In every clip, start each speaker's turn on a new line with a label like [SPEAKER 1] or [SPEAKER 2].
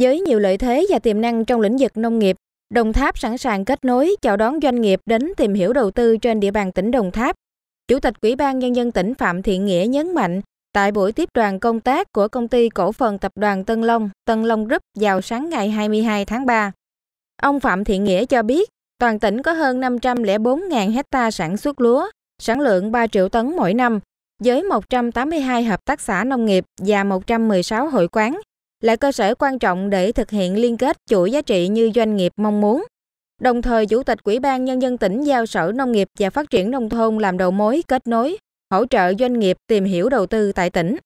[SPEAKER 1] Với nhiều lợi thế và tiềm năng trong lĩnh vực nông nghiệp, Đồng Tháp sẵn sàng kết nối chào đón doanh nghiệp đến tìm hiểu đầu tư trên địa bàn tỉnh Đồng Tháp. Chủ tịch Ủy ban nhân dân tỉnh Phạm Thiện Nghĩa nhấn mạnh, tại buổi tiếp đoàn công tác của công ty cổ phần tập đoàn Tân Long, Tân Long Group vào sáng ngày 22 tháng 3. Ông Phạm Thiện Nghĩa cho biết, toàn tỉnh có hơn 504.000 hecta sản xuất lúa, sản lượng 3 triệu tấn mỗi năm, với 182 hợp tác xã nông nghiệp và 116 hội quán, là cơ sở quan trọng để thực hiện liên kết chuỗi giá trị như doanh nghiệp mong muốn. Đồng thời, Chủ tịch Ủy ban Nhân dân tỉnh giao Sở Nông nghiệp và Phát triển Nông thôn làm đầu mối kết nối, hỗ trợ doanh nghiệp tìm hiểu đầu tư tại tỉnh.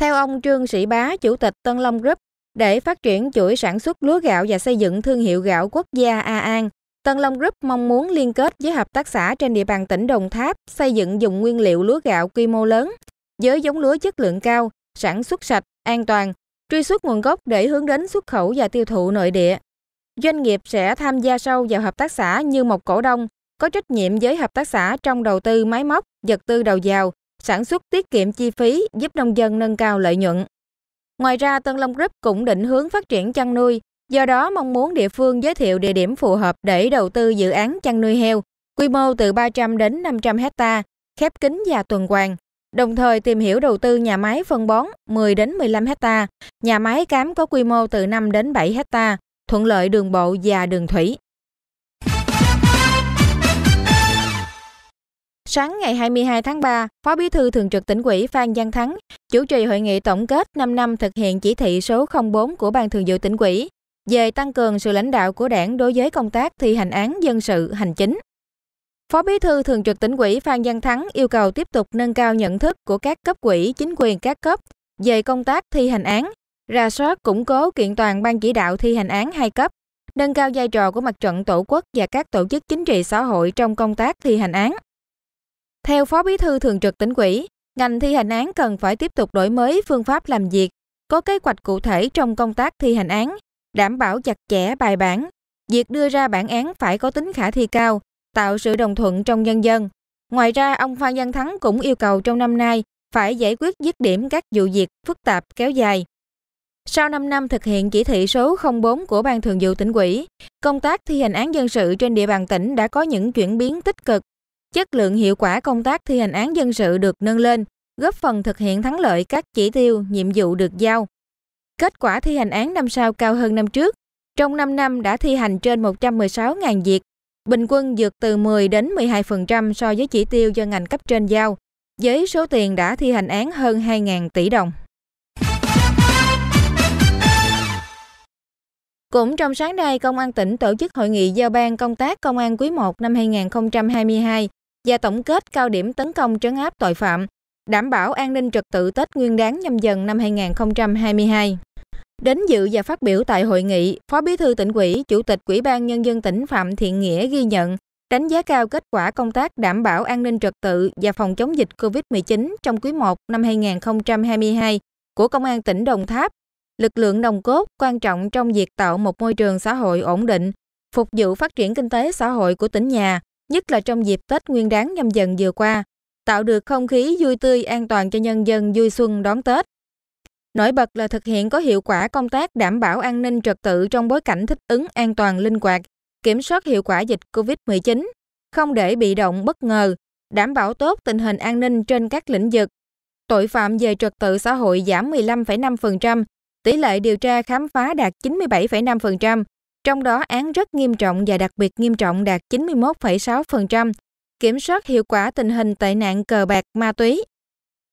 [SPEAKER 1] Theo ông Trương Sĩ Bá, Chủ tịch Tân Long Group, để phát triển chuỗi sản xuất lúa gạo và xây dựng thương hiệu gạo quốc gia A An, Tân Long Group mong muốn liên kết với hợp tác xã trên địa bàn tỉnh Đồng Tháp xây dựng dùng nguyên liệu lúa gạo quy mô lớn với giống lúa chất lượng cao, sản xuất sạch, an toàn, truy xuất nguồn gốc để hướng đến xuất khẩu và tiêu thụ nội địa. Doanh nghiệp sẽ tham gia sâu vào hợp tác xã như một cổ đông, có trách nhiệm với hợp tác xã trong đầu tư máy móc, vật tư đầu vào, sản xuất tiết kiệm chi phí, giúp nông dân nâng cao lợi nhuận. Ngoài ra, Tân Long Group cũng định hướng phát triển chăn nuôi, do đó mong muốn địa phương giới thiệu địa điểm phù hợp để đầu tư dự án chăn nuôi heo, quy mô từ 300 đến 500 hecta, khép kín và tuần hoàn đồng thời tìm hiểu đầu tư nhà máy phân bón 10 đến 15 hecta, nhà máy cám có quy mô từ 5 đến 7 hecta, thuận lợi đường bộ và đường thủy. Sáng ngày 22 tháng 3, Phó Bí thư Thường trực tỉnh ủy Phan Giang Thắng chủ trì hội nghị tổng kết 5 năm thực hiện chỉ thị số 04 của Ban Thường vụ tỉnh ủy về tăng cường sự lãnh đạo của đảng đối với công tác thi hành án dân sự hành chính. Phó Bí thư Thường trực tỉnh ủy Phan Văn Thắng yêu cầu tiếp tục nâng cao nhận thức của các cấp ủy, chính quyền các cấp về công tác thi hành án, ra soát củng cố kiện toàn ban chỉ đạo thi hành án hai cấp, nâng cao vai trò của mặt trận tổ quốc và các tổ chức chính trị xã hội trong công tác thi hành án. Theo Phó Bí thư Thường trực tỉnh ủy, ngành thi hành án cần phải tiếp tục đổi mới phương pháp làm việc, có kế hoạch cụ thể trong công tác thi hành án, đảm bảo chặt chẽ bài bản. Việc đưa ra bản án phải có tính khả thi cao, tạo sự đồng thuận trong nhân dân. Ngoài ra, ông Phan Văn Thắng cũng yêu cầu trong năm nay phải giải quyết dứt điểm các vụ việc phức tạp kéo dài. Sau 5 năm thực hiện chỉ thị số 04 của Ban Thường vụ tỉnh ủy, công tác thi hành án dân sự trên địa bàn tỉnh đã có những chuyển biến tích cực. Chất lượng hiệu quả công tác thi hành án dân sự được nâng lên, góp phần thực hiện thắng lợi các chỉ tiêu, nhiệm vụ được giao. Kết quả thi hành án năm sau cao hơn năm trước. Trong 5 năm đã thi hành trên 116.000 việc, bình quân vượt từ 10 đến 12% so với chỉ tiêu do ngành cấp trên giao, với số tiền đã thi hành án hơn 2.000 tỷ đồng. Cũng trong sáng nay, Công an tỉnh tổ chức hội nghị giao ban công tác Công an quý 1 năm 2022 và tổng kết cao điểm tấn công trấn áp tội phạm, đảm bảo an ninh trật tự Tết Nguyên đán nhâm dần năm 2022. Đến dự và phát biểu tại hội nghị, Phó Bí thư tỉnh ủy, Chủ tịch Ủy ban Nhân dân tỉnh Phạm Thiện Nghĩa ghi nhận, đánh giá cao kết quả công tác đảm bảo an ninh trật tự và phòng chống dịch COVID-19 trong quý I năm 2022 của Công an tỉnh Đồng Tháp. Lực lượng đồng cốt quan trọng trong việc tạo một môi trường xã hội ổn định, phục vụ phát triển kinh tế xã hội của tỉnh nhà, nhất là trong dịp Tết Nguyên đáng nhâm dần vừa qua, tạo được không khí vui tươi an toàn cho nhân dân vui xuân đón Tết. Nổi bật là thực hiện có hiệu quả công tác đảm bảo an ninh trật tự trong bối cảnh thích ứng an toàn linh hoạt, kiểm soát hiệu quả dịch COVID-19, không để bị động bất ngờ, đảm bảo tốt tình hình an ninh trên các lĩnh vực. Tội phạm về trật tự xã hội giảm 15,5%, tỷ lệ điều tra khám phá đạt 97,5%, trong đó án rất nghiêm trọng và đặc biệt nghiêm trọng đạt 91,6%, kiểm soát hiệu quả tình hình tệ nạn cờ bạc ma túy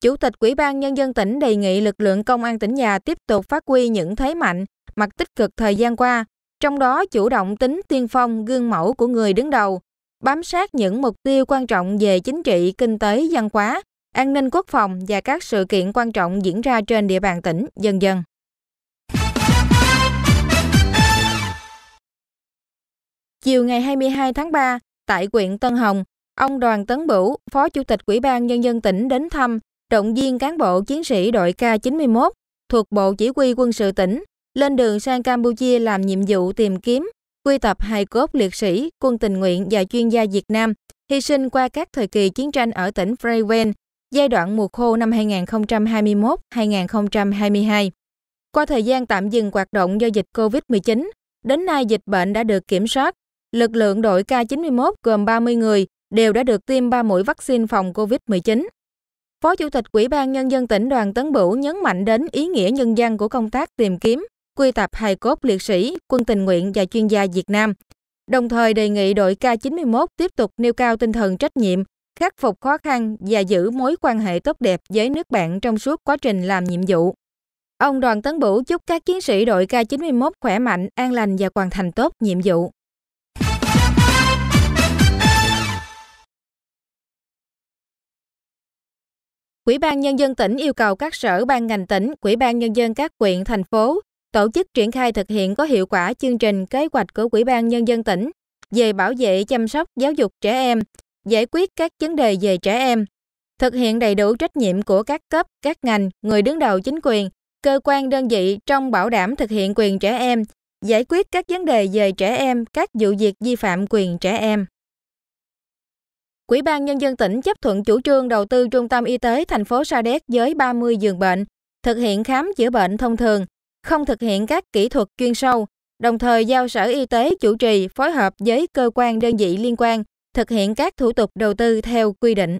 [SPEAKER 1] Chủ tịch Ủy ban Nhân dân tỉnh đề nghị lực lượng công an tỉnh nhà tiếp tục phát huy những thế mạnh, mặt tích cực thời gian qua, trong đó chủ động tính tiên phong gương mẫu của người đứng đầu, bám sát những mục tiêu quan trọng về chính trị, kinh tế, văn hóa, an ninh quốc phòng và các sự kiện quan trọng diễn ra trên địa bàn tỉnh, dần dần. Chiều ngày 22 tháng 3, tại huyện Tân Hồng, ông Đoàn Tấn Bửu, Phó Chủ tịch Ủy ban Nhân dân tỉnh đến thăm, động viên cán bộ chiến sĩ đội K91 thuộc Bộ Chỉ huy quân sự tỉnh lên đường sang Campuchia làm nhiệm vụ tìm kiếm, quy tập hài cốt liệt sĩ, quân tình nguyện và chuyên gia Việt Nam hy sinh qua các thời kỳ chiến tranh ở tỉnh Freiwen giai đoạn mùa khô năm 2021-2022. Qua thời gian tạm dừng hoạt động do dịch COVID-19, đến nay dịch bệnh đã được kiểm soát. Lực lượng đội K91 gồm 30 người đều đã được tiêm 3 mũi vaccine phòng COVID-19. Phó Chủ tịch Ủy ban Nhân dân tỉnh Đoàn Tấn Bửu nhấn mạnh đến ý nghĩa nhân dân của công tác tìm kiếm, quy tập hài cốt liệt sĩ, quân tình nguyện và chuyên gia Việt Nam. Đồng thời đề nghị đội K91 tiếp tục nêu cao tinh thần trách nhiệm, khắc phục khó khăn và giữ mối quan hệ tốt đẹp với nước bạn trong suốt quá trình làm nhiệm vụ. Ông Đoàn Tấn Bửu chúc các chiến sĩ đội K91 khỏe mạnh, an lành và hoàn thành tốt nhiệm vụ. Quỹ ban Nhân dân tỉnh yêu cầu các sở ban ngành tỉnh, Quỹ ban Nhân dân các quyện, thành phố tổ chức triển khai thực hiện có hiệu quả chương trình kế hoạch của Quỹ ban Nhân dân tỉnh về bảo vệ chăm sóc giáo dục trẻ em, giải quyết các vấn đề về trẻ em, thực hiện đầy đủ trách nhiệm của các cấp, các ngành, người đứng đầu chính quyền, cơ quan đơn vị trong bảo đảm thực hiện quyền trẻ em, giải quyết các vấn đề về trẻ em, các vụ việc vi phạm quyền trẻ em. Quỹ ban Nhân dân tỉnh chấp thuận chủ trương đầu tư trung tâm y tế thành phố Sa Đéc với 30 giường bệnh, thực hiện khám chữa bệnh thông thường, không thực hiện các kỹ thuật chuyên sâu, đồng thời giao Sở Y tế chủ trì phối hợp với cơ quan đơn vị liên quan thực hiện các thủ tục đầu tư theo quy định.